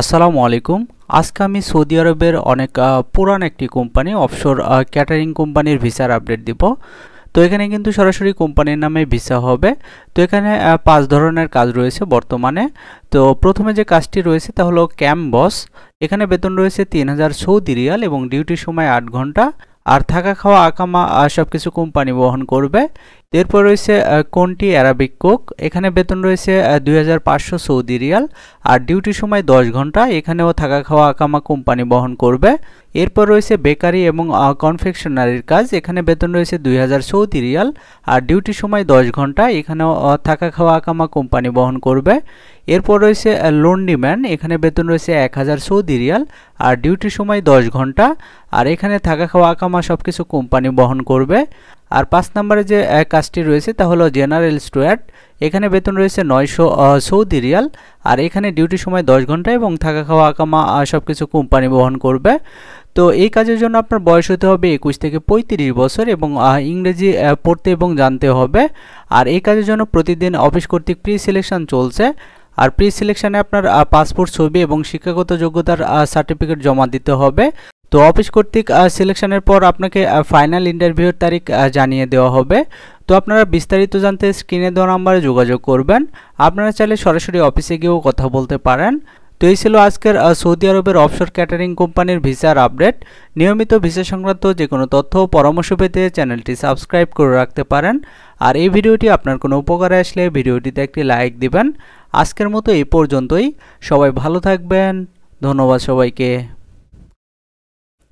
আসসালামু আলাইকুম আজকে আমি সৌদি আরবের অনেক পুরান একটি কোম্পানি অফশোর ক্যাটারিং কোম্পানির ভিসার আপডেট দিব তো এখানে কিন্তু সরাসরি কোম্পানির নামে ভিসা হবে তো এখানে পাঁচ ধরনের কাজ রয়েছে বর্তমানে তো প্রথমে যে কাজটি রয়েছে তা হলো ক্যাম্প বস এখানে বেতন রয়েছে তিন হাজার সৌদি রিয়াল এবং ডিউটির সময় আট ঘন্টা আর থাকা খাওয়া আকামা সব কিছু কোম্পানি বহন করবে এরপর রয়েছে কোনটি অ্যারাবিক কোক এখানে বেতন রয়েছে দুই সৌদি রিয়াল আর ডিউটি সময় দশ ঘন্টা এখানেও থাকা খাওয়া আকামা কোম্পানি বহন করবে এরপর রয়েছে বেকারি এবং কনফেকশনারির কাজ এখানে বেতন রয়েছে দুই সৌদি রিয়াল আর ডিউটি সময় দশ ঘন্টা এখানেও থাকা খাওয়া আকামা কোম্পানি বহন করবে এরপর রয়েছে লন্ডিম্যান এখানে বেতন রয়েছে এক হাজার সৌদি রিয়াল আর ডিউটি সময় দশ ঘন্টা আর এখানে থাকা খাওয়া আকামা সব কিছু কোম্পানি বহন করবে আর পাঁচ নম্বরে যে কাজটি রয়েছে তা হলো জেনারেল স্টুয়ার্ড এখানে বেতন রয়েছে নয়শো সৌদি রিয়াল আর এখানে ডিউটি সময় দশ ঘন্টা এবং থাকা খাওয়া আকামা সব কিছু কোম্পানি বহন করবে তো এই কাজের জন্য আপনার বয়স হতে হবে একুশ থেকে পঁয়ত্রিশ বছর এবং ইংরেজি পড়তে এবং জানতে হবে আর এই কাজের জন্য প্রতিদিন অফিস কর্তৃক প্রি সিলেকশন চলছে আর প্রি সিলেকশানে আপনার পাসপোর্ট ছবি এবং শিক্ষাগত যোগ্যতার সার্টিফিকেট জমা দিতে হবে তো অফিস কর্তৃক সিলেকশনের পর আপনাকে ফাইনাল ইন্টারভিউর তারিখ জানিয়ে দেওয়া হবে তো আপনারা বিস্তারিত জানতে স্ক্রিনে দেওয়া নাম্বারে যোগাযোগ করবেন আপনারা চাইলে সরাসরি অফিসে গিয়েও কথা বলতে পারেন তো এই ছিল আজকের সৌদি আরবের অফশোর ক্যাটারিং কোম্পানির ভিসার আপডেট নিয়মিত ভিসা সংক্রান্ত যে কোনো তথ্য ও পরামর্শ পেতে চ্যানেলটি সাবস্ক্রাইব করে রাখতে পারেন আর এই ভিডিওটি আপনার কোনো উপকারে আসলে ভিডিওটিতে একটি লাইক দিবেন আজকের মতো এই পর্যন্তই সবাই ভালো থাকবেন ধন্যবাদ সবাইকে